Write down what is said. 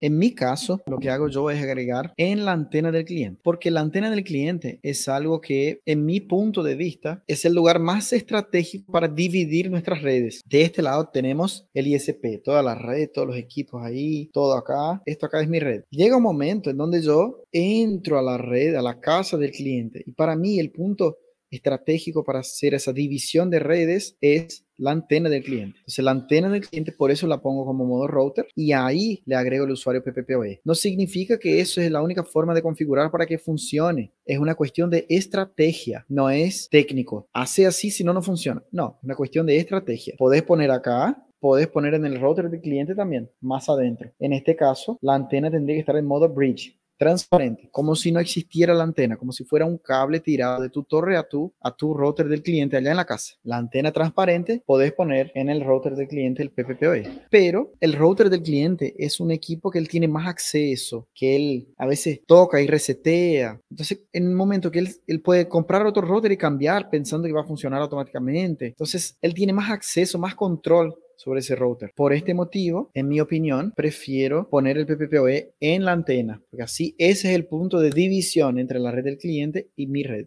En mi caso, lo que hago yo es agregar en la antena del cliente, porque la antena del cliente es algo que, en mi punto de vista, es el lugar más estratégico para dividir nuestras redes. De este lado tenemos el ISP, toda la red, todos los equipos ahí, todo acá. Esto acá es mi red. Llega un momento en donde yo entro a la red, a la casa del cliente, y para mí el punto estratégico para hacer esa división de redes es la antena del cliente. Entonces, la antena del cliente, por eso la pongo como modo router y ahí le agrego el usuario PPPoE. No significa que eso es la única forma de configurar para que funcione. Es una cuestión de estrategia, no es técnico. Hace así si no, no funciona. No, es una cuestión de estrategia. Podés poner acá podés poner en el router del cliente también, más adentro. En este caso, la antena tendría que estar en modo bridge transparente, como si no existiera la antena, como si fuera un cable tirado de tu torre a tu, a tu router del cliente allá en la casa. La antena transparente podés poner en el router del cliente el PPPoE, pero el router del cliente es un equipo que él tiene más acceso, que él a veces toca y resetea. Entonces, en un momento que él, él puede comprar otro router y cambiar pensando que va a funcionar automáticamente. Entonces, él tiene más acceso, más control sobre ese router. Por este motivo, en mi opinión, prefiero poner el PPPoE en la antena, porque así ese es el punto de división entre la red del cliente y mi red.